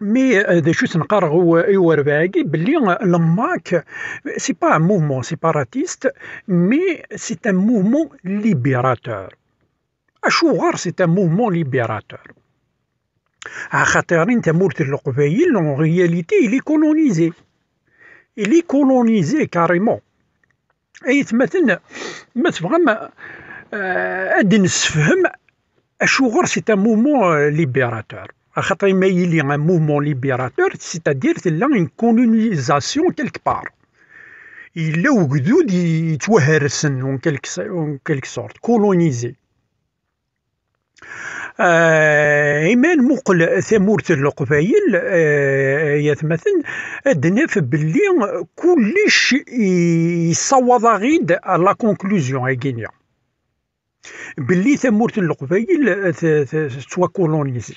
Mais euh, de choses euh, euh, que c'est ce n'est pas un mouvement séparatiste, mais c'est un mouvement libérateur. Un chouard, c'est un mouvement libérateur. Un c'est un En réalité, il est colonisé. Il est colonisé carrément. Et il se met en il y a un mouvement libérateur, c'est-à-dire une colonisation quelque part. Yella a en quelque sorte, colonisé. est مقل ثمورة القبايل يتمثل باللي كلش la conclusion. لا كونكلوزيون a باللي ثمورة qui توا colonisé.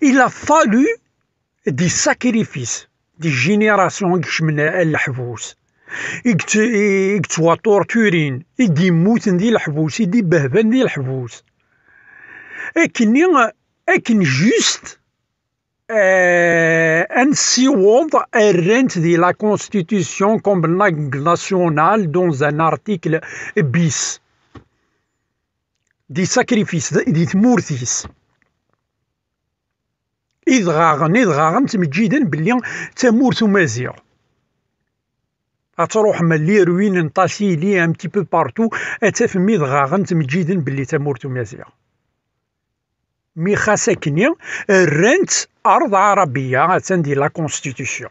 il a fallu des sacrifices, des générations qui chemnaient à l'Hbous. qui sont torturés, ils mourent dans des ils sont bêbés dans l'Hbous. Et qu'il n'y a juste euh, un siwod de la constitution comme la nationale dans un article bis. Des sacrifices, des morts إذغاغن إذغاغن تمجيدا بلي تامور مازيغ أتروح ملي روين نطاسي لي أم بو بارتو أتفمي إذغاغن تمجيدا بلي تامور مازيغ مي خاساكني رنت أرض عربية تندي لا كونستيتيسيون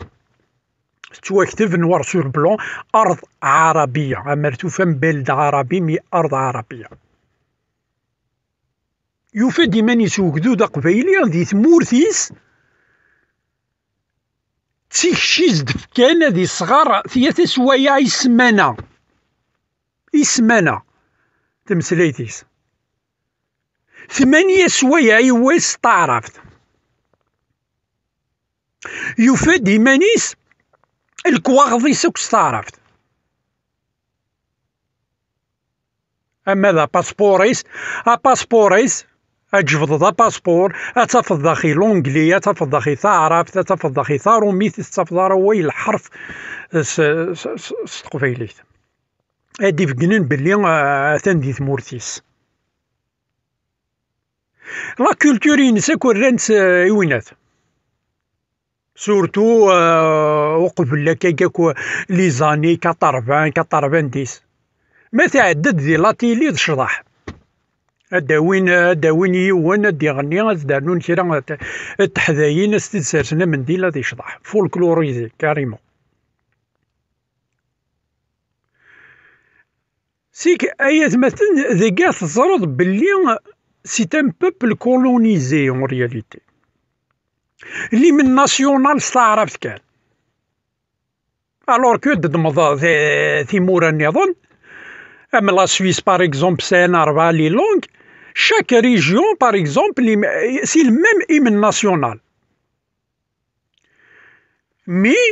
تواكتف نوار سور بلون أرض عربية أمرتو فم بلد عربي مي أرض عربية يفاد يمانيس وجدود قبيلي ذي ثمورثيس تسيك شيز دفكان ذي صغار ثياثة سوايا إسمانا إسمانا تمثليتيس ثمانية سوايا يويس تعرفت يفاد يمانيس الكواغضي سوكس تعرفت أما ذا باسبوريس أباسبوريس تجبد اباسبور تفض داخل لونجلي تفض داخل تعرفت تفض داخل ثاروميت تفض روي الحرف ستقفيليت ادي فقنن بلي تندي آه، ثمورتيس لا كولتور ينسى كورانت ايوينات آه، سورتو آه، وقبل لك كاكو لي زاني 40 40 ديس ما تعدد دي لا تيلي تشرح داوين داوين يون دي غني دارنو نشيرا تحذاين استدسرسنا من ديلا دي شضح فولكلوريزي كاريمون سيك اي مثلا ذي قاث الزرد باللي سي تان بوبل كولونيزي اون رياليتي لي من ناسيونال استعرفت كان الوغ كو دد مضى ثي مورا نظن Ah, la Suisse, par exemple, c'est un arbre chaque région, par exemple, c'est le même hymne national. Mais,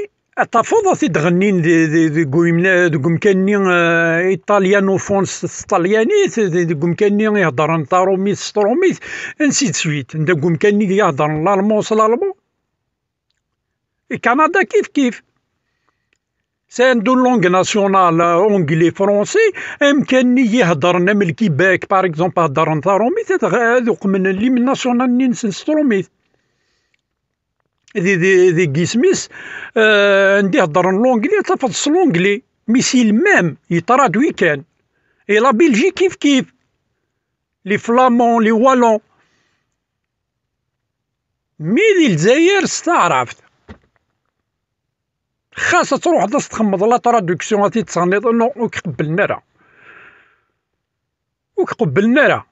ta fonda si dgnin de de de italien de gumkenni euh, italiano de de de ainsi de suite de et canada kif kif عنده لونغ ناسيونال اونجلي فرونسي امكاني يهضرنا من الكيباك باغ اكزومبل هضرن تاروميت ذوق من اللي من ناسيونال نينسن ستروميت دي دي ذي كيسميس عندي هضرن لونجلي تفضس لونجلي ميسي المام يترادوي كان اي لا بلجي كيف كيف لي فلامون لي والون مي دي الجزائر استعرفت خاصة تروح تنص تخمض لا ترادكسيون غادي تصنيط انه قبلنا راه قبلنا راه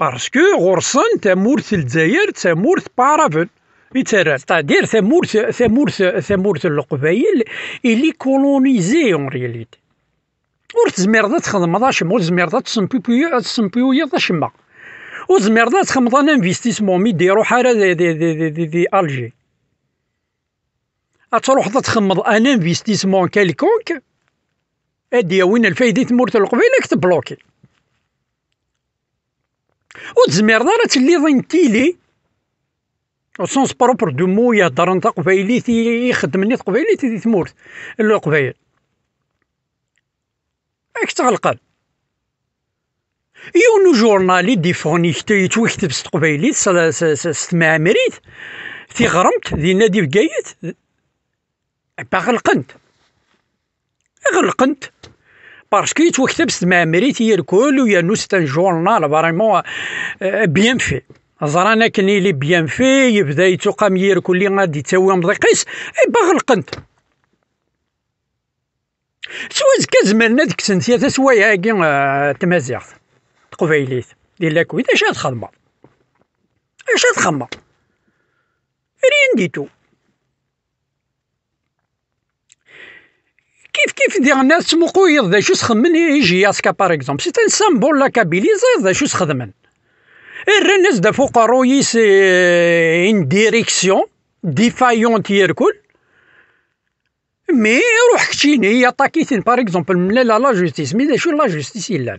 باسكو غرسن تامورث الجزائر تامورث بارافن يتران ستادير تامورث ثمورث ثمورث القبائل اللي كولونيزي اون رياليتي ورث تزمير تخدم داش مور تزمير تسمبيو تسمبيو يا داش وزميرنا لا تخمض انا انفستيسمون مي ديرو حاله دي دي دي دي, دي الجي اتروح تخمض ان انفستيسمون كالكونك ادي وين الفايده تمورت القبيله تبلوكي وزميرنا راه تلي نتيلي او سونس بروبر دو مو يهضر نتا تي يخدمني تقبايليت تي تمورت القبايل اك تغلقان يون جورنالي دي فونيكت يتوكتب س تقبيليت ست س تمعمريت في غرمت دي نادي بقايت باغ القنت غير القنت باسكو يتوكتب س تمعمريت هي الكل ويا نو سيت جورنال فريمون آه، بيان في زرانا كني لي بيان في يبدا يتقام يركو لي غادي تاوي مضيقيس باغ القنت سواز كازمالنا ديك سنتيا تا سوايا كي آه، تمازيغت القبيليت ديال الكويت اش هاد الخدمه اش هاد الخدمه رين ديتو كيف كيف ديال الناس سموكو يرضى شو سخمن يجي ياسكا باغ اكزومبل سي ان سامبول لا كابيليزي ذا شو سخدمن الناس دا فوق رويس ان ديريكسيون ديفايونت يركل مي روح كتيني هي طاكيتين باغ اكزومبل من لا لا جوستيس مي شو لا جوستيس يلان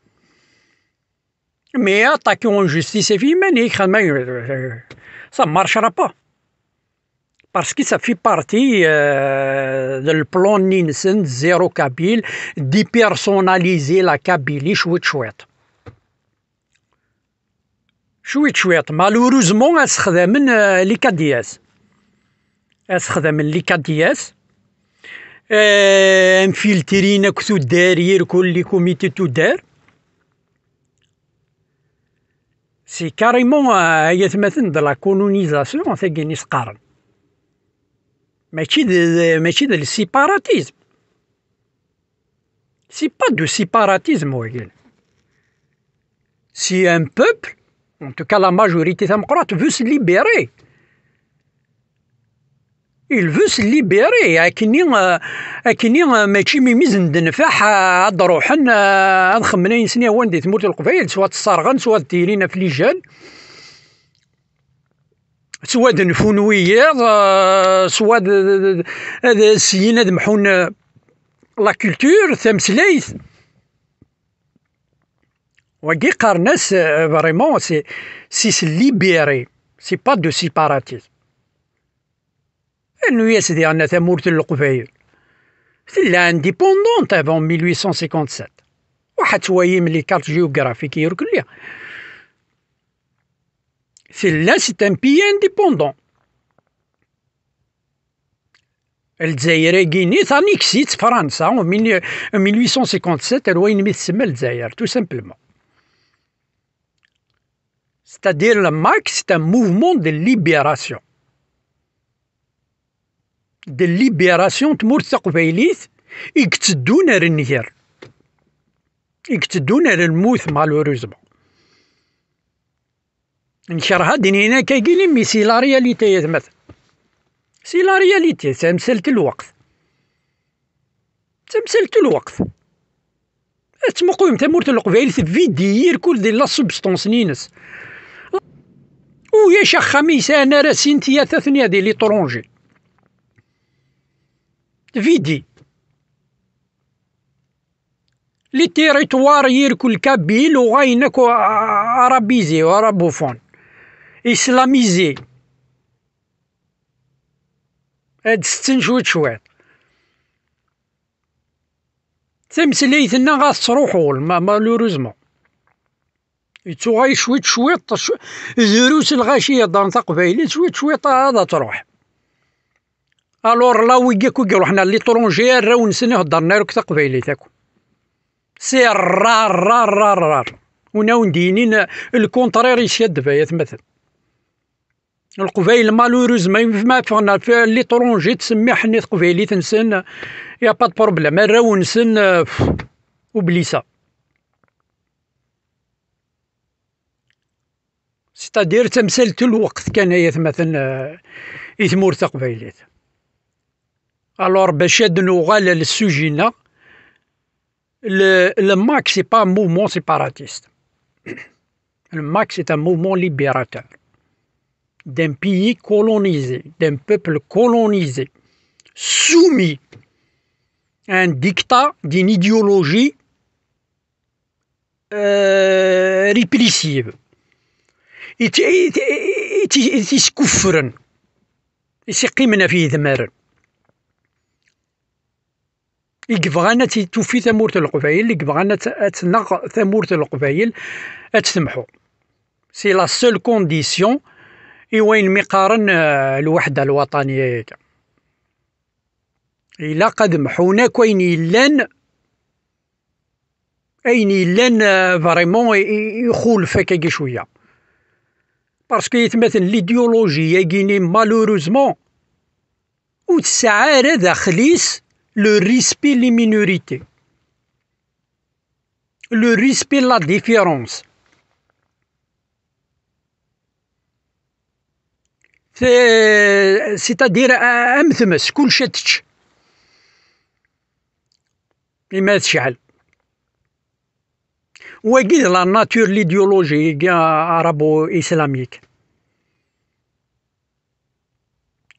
mais attaquer en justice féminine, hein, euh, euh, ça ne marchera pas. Parce que ça fait partie du plan Ninsen, zéro de personnaliser la Kabylie, chouette chouette. Chouette chouette. Malheureusement, elle se fait euh, les KDS. Elle se fait les KDS. Euh, infiltrer derrière les comités tout derrière. c'est carrément euh, de la colonisation en fait Mais c'est de le séparatisme. C'est pas de séparatisme ouais. Si un peuple, en tout cas la majorité démocrate, veut se libérer يلبس ليبيري اكني اكني ماشي ميميز ندنفاح عاد روحن عاد خمنين سنين وين دي تموت القبيل سوا تصرغن سوا ديرينا في ليجان سوا نفون وياض سوا سيين هاد محون لا كولتور تمسليت وكي قارناس فريمون سي سي ليبيري سي با دو سيباراتيزم C'est yas un pays indépendant avant 1857, pays indépendant. C'est un pays indépendant. c'est un pays indépendant. pays agi nni un pays en 1857 un pays une un tout simplement. C'est-à-dire le MAC, c'est un mouvement de libération. دي ليبراسيون تمور تقبيليت يكتدونا للنهير يكتدونا للموت مالوريزمون نشرها دين كي كيقول مي سي لا رياليتي يا مثلا سي لا رياليتي تمثلت الوقت تمثلت الوقت تمقوم تمور القبائل في فيديير كل دي لا سبستونس نينس ويا شا خميسة أنا راه سينتيا ثاثنيا دي لي طرونجي vidé. Les territoires kabyles ou و arabophones, اسلاميزي هاد ستين شويت شويت تمسليتنا غاس تروحو ما مالوروزمون يتوغاي غاي شويت شويط زيروس الغاشية دان تقبيلي شويت شويط هذا تروح الور لا ويكاك قالو حنا لي طرونجي راو نسني هضرنا لك تقبيلي تاكو سير را را را را وناو ندينين الكونترير يشد بايات مثلا القبايل مالوروز ما فغنا في لي طرونجي تسمي حني قبايلي تنسن يا با بروبليم راو نسن وبليسا ستادير تمثلت الوقت كان يا مثلا إثمور تقبيلات Alors, de de Noël, le, le max c'est pas un mouvement séparatiste. Le max c'est un mouvement libérateur d'un pays colonisé, d'un peuple colonisé, soumis à un dictat d'une idéologie répressive. Et se Il se اللي يبغان توفي القبايل اللي تنق تنغ تمurt القبايل اتسمحو سي لا سول كونديسيون اي وين ميقارن الوحدة الوطنية ياك إلا قد محوناك وين يلان أين يلان آه، فريمون يخولفك هاكي شوية باسكو يتمثل ليديولوجي ياكيني مالوروزمون و تسعى داخليس le respect des minorités, le respect de la différence. C'est-à-dire, أمثمس C'est un لما dire وكيد la arabo-islamique.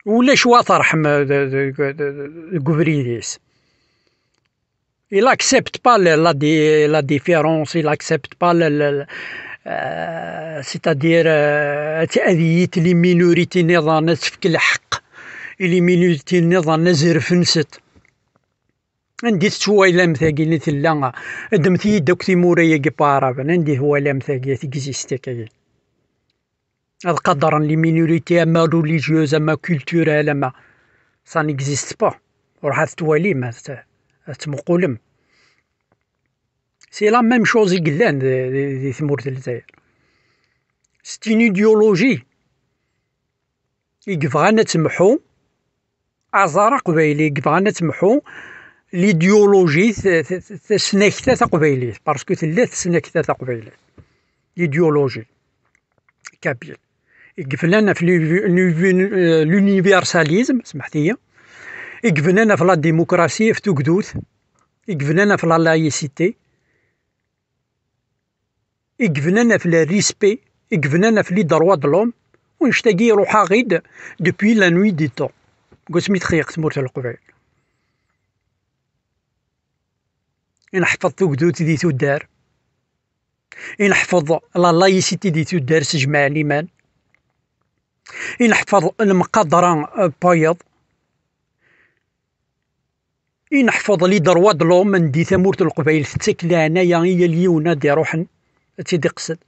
ولا ولاش واترحم كوبريديس il accepte pas la, la différence, il accepte pas euh, c'est-à-dire dire euh, لي لمينوريتي نظام في الحق لي مينوريتي نظام نزر فنست عندي تسوى لم مثاقي اللي تلا دمتي دوك تيموريا كي عندي هو لم مثاقي تيكزيستي كاين قدرا لي مينوريتي اما روليجيوز اما كولتورال اما سا نيكزيست با روح هاد تواليم هاد تمقولم سي لا ميم شوز يقلان دي تمورت الجزائر ستين ايديولوجي يقبغانا تمحو عزارة قبايلي يقبغانا تمحو ليديولوجي تسناكتا تقبايليت باسكو تلا ثلاثه تقبايليت ايديولوجي كابيل يقفلنا في لونيفرساليزم سمحتي يقفلنا في لا ديموكراسي في توكدوث يقفلنا في لا لايسيتي يقفلنا في لا ريسبي يقفلنا في لي دروا دلوم ونشتاقي روحا غيد دوبوي لا نوي دي تو قسمي تخيق تموت القبيل إن حفظ توكدوث دي تو دار إن حفظ لا لايسيتي دي تو دار سجمع ليمان ينحفظ المقدرة آه، بايض ينحفظ لي دروا دلو من دي ثمورة القبايل تتكلا هنايا هي ليونا دي روحن تيدي قصد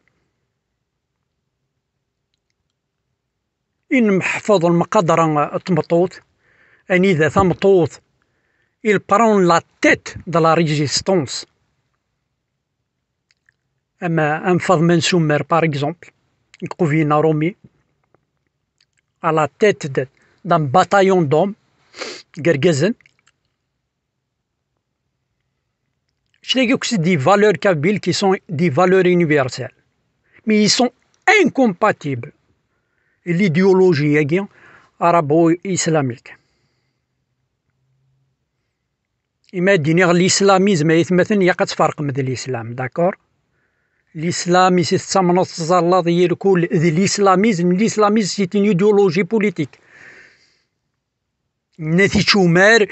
إن محفظ المقدرة آه، تمطوط أني ذا ثمطوط إل برون لا تيت دو لا résistance. أما أنفض من سومر باغ إكزومبل نقوفينا رومي à la tête d'un bataillon d'hommes gergesen. Je dis que c'est des valeurs kabyles qui sont des valeurs universelles, mais ils sont incompatibles l'idéologie arabo-islamique. Il m'a dit l'islamisme est il y a de l'islam, d'accord الاسلام سي تامنوا يركول الكل الاسلاميزم الاسلاميزم سي اون ايديولوجي بوليتيك ناتي تشومار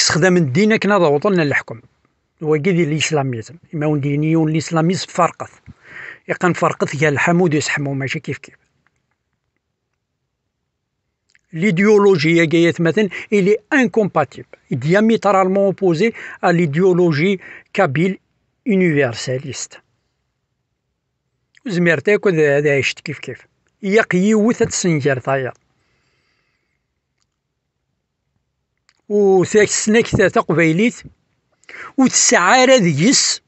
خدم الدين كنا ضوطن الحكم وكي الاسلاميزم اما دينيون الاسلاميزم فرقث يقن فرقث يا الحمود يسحمو ماشي كيف كيف l'idéologie il الي incompatible, diamétralement opposé à l'idéologie كابيل universaliste. وزميرت اكو هذا عشت كيف كيف ياق قيوث تسنجر طايا و ثاك سنك ثا قبيليت و تسعارا ديس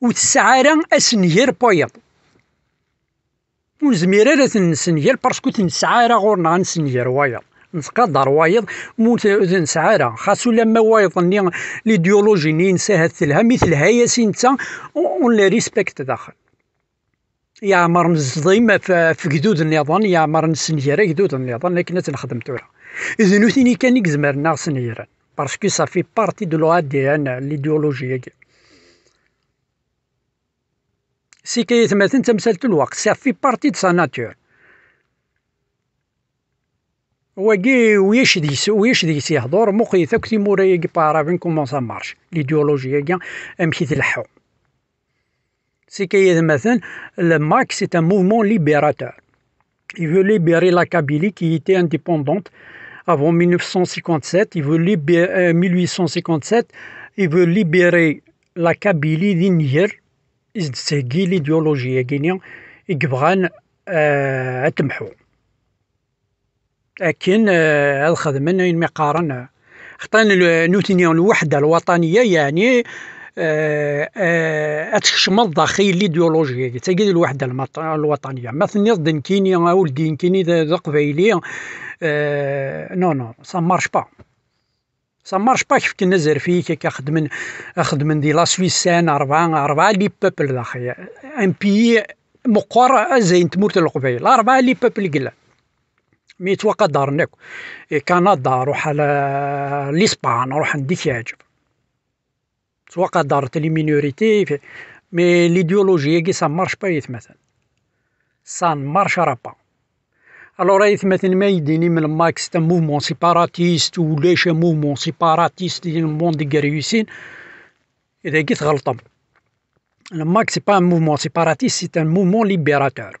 و تسعارا اسنجر بويا و زميرا لا باسكو تنسعارا غورنا نسنجر وايا نتقدر وايض موت نسعارة خاصو لما وايض ني ليديولوجي ني نساها تلها مثل هيا سينتا اون لي ريسبكت داخل يا عمر نزضيم في جدود النظام يا عمر نسنجيري جدود النظام لكن تنخدم تورا إذا نوثيني كان يكزمرنا نيران باسكو صافي بارتي دو لو دي ان ليديولوجي هاكي سي كيتمثل تمثلت الوقت صافي بارتي دو ساناتور Wagi ulac deg-s ulac deg-s lehduṛ, muqqlet akk timura-agi taɛraben marche sa marc, l'idyuluji-agi amek i tleḥḥu. C'est maten, le Max c'est un mouvement libérateur. Il veut libérer la Kabylie qui était indépendante avant 1957, il veut libérer, euh, 1857, il veut libérer la Kabylie du Niger, c'est l'idéologie guinéenne, euh, et Gbran à لكن آه، الخدمة ما قارن خطان نوتنيا الوحدة الوطنية يعني آه، آه، اتشمل داخل ليديولوجي تجد الوحده الوطنيه ما ثنيض دنكيني اولدي نكيني ذا قبيلي أه نو نو سا مارش با سا مارش با كيف كنا زرفي كي خدمن من دي لا سويسان اربعة اربعة لي بوبل داخل ان بي مقر زين تمورت القبيل اربعة لي بوبل قلان مي ميتوقع دارنا كندا روح على الاسبان روح نديك يعجب توقع دارت لي مينوريتي مي ليديولوجي كي سا مارش با يتمثل سان مارش رابا الو راه مثلا ما يديني من ماكس تا موفمون سيباراتيست ولا شي موفمون سيباراتيست ديال دي كاريوسين اذا كي تغلطم الماكس سي با موفمون سيباراتيست سي ان موفمون ليبيراتور